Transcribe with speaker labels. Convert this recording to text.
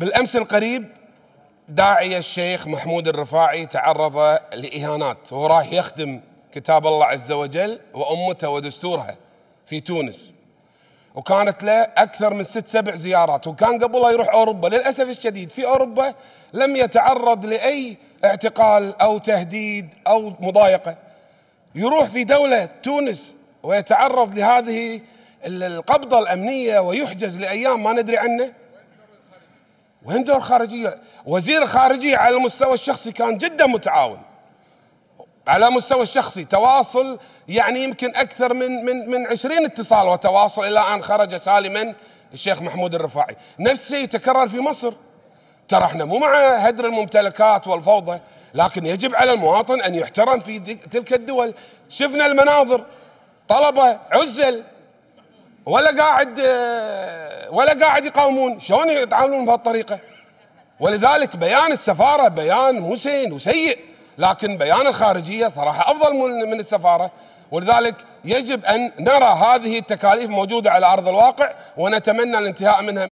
Speaker 1: بالامس القريب داعي الشيخ محمود الرفاعي تعرض لاهانات وهو راح يخدم كتاب الله عز وجل وامته ودستورها في تونس وكانت له اكثر من ست سبع زيارات وكان قبلها يروح اوروبا للاسف الشديد في اوروبا لم يتعرض لاي اعتقال او تهديد او مضايقه يروح في دوله تونس ويتعرض لهذه القبضه الامنيه ويحجز لايام ما ندري عنه وين دور خارجية وزير خارجية على المستوى الشخصي كان جدا متعاون على مستوى الشخصي تواصل يعني يمكن أكثر من من من 20 اتصال وتواصل إلى أن خرج سالما الشيخ محمود الرفاعي نفس الشيء يتكرر في مصر ترى احنا مو مع هدر الممتلكات والفوضى لكن يجب على المواطن أن يحترم في تلك الدول شفنا المناظر طلبة عزل ولا قاعد ولا قاعد يقاومون شلون يتعاملون بهالطريقه ولذلك بيان السفاره بيان مو وسيء لكن بيان الخارجيه صراحه افضل من من السفاره ولذلك يجب ان نرى هذه التكاليف موجوده على ارض الواقع ونتمنى الانتهاء منها